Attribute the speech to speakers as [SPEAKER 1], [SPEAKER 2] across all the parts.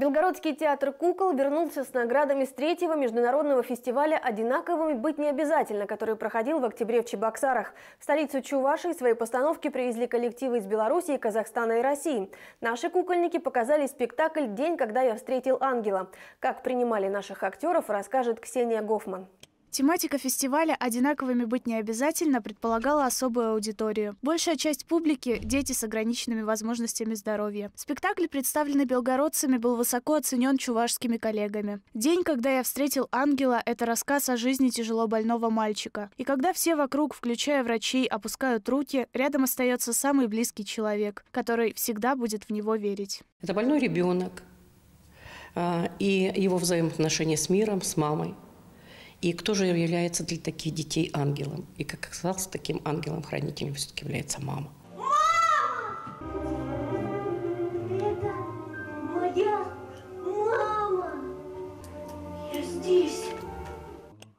[SPEAKER 1] Белгородский театр «Кукол» вернулся с наградами с третьего международного фестиваля «Одинаковыми быть не обязательно», который проходил в октябре в Чебоксарах. В столицу Чувашии свои постановки привезли коллективы из Белоруссии, Казахстана и России. Наши кукольники показали спектакль «День, когда я встретил ангела». Как принимали наших актеров, расскажет Ксения Гофман.
[SPEAKER 2] Тематика фестиваля «Одинаковыми быть не обязательно» предполагала особую аудиторию. Большая часть публики – дети с ограниченными возможностями здоровья. Спектакль, представленный белгородцами, был высоко оценен чувашскими коллегами. «День, когда я встретил ангела» – это рассказ о жизни тяжело больного мальчика. И когда все вокруг, включая врачей, опускают руки, рядом остается самый близкий человек, который всегда будет в него верить.
[SPEAKER 3] Это больной ребенок а, и его взаимоотношения с миром, с мамой – и кто же является для таких детей ангелом? И как оказалось, таким ангелом-хранителем все-таки является мама.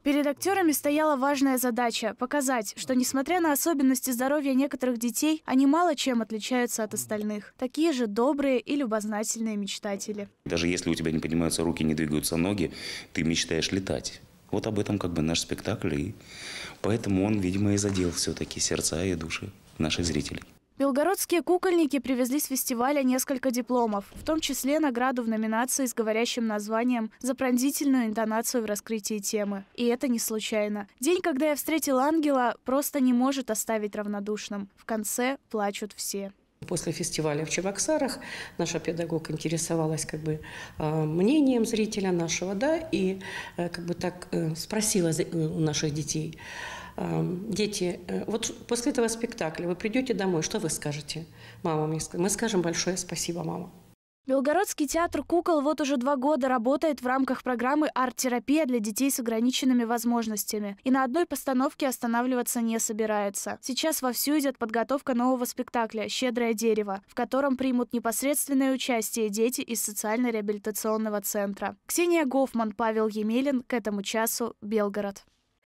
[SPEAKER 2] Перед актерами стояла важная задача – показать, что, несмотря на особенности здоровья некоторых детей, они мало чем отличаются от остальных. Такие же добрые и любознательные мечтатели.
[SPEAKER 3] Даже если у тебя не поднимаются руки, не двигаются ноги, ты мечтаешь летать. Вот об этом как бы наш спектакль, и поэтому он, видимо, и задел все-таки сердца и души наших зрителей.
[SPEAKER 2] Белгородские кукольники привезли с фестиваля несколько дипломов, в том числе награду в номинации с говорящим названием «За пронзительную интонацию в раскрытии темы». И это не случайно. День, когда я встретил ангела, просто не может оставить равнодушным. В конце плачут все.
[SPEAKER 3] После фестиваля в Чебоксарах наша педагог интересовалась как бы а, мнением зрителя нашего, да, и э, как бы так э, спросила э, у наших детей, а, дети, вот после этого спектакля вы придете домой, что вы скажете? Мама мне сказала, мы скажем большое спасибо, мама.
[SPEAKER 2] Белгородский театр кукол вот уже два года работает в рамках программы «Арт-терапия для детей с ограниченными возможностями» и на одной постановке останавливаться не собирается. Сейчас вовсю идет подготовка нового спектакля «Щедрое дерево», в котором примут непосредственное участие дети из социально-реабилитационного центра. Ксения Гофман, Павел Емелин. К этому часу. Белгород.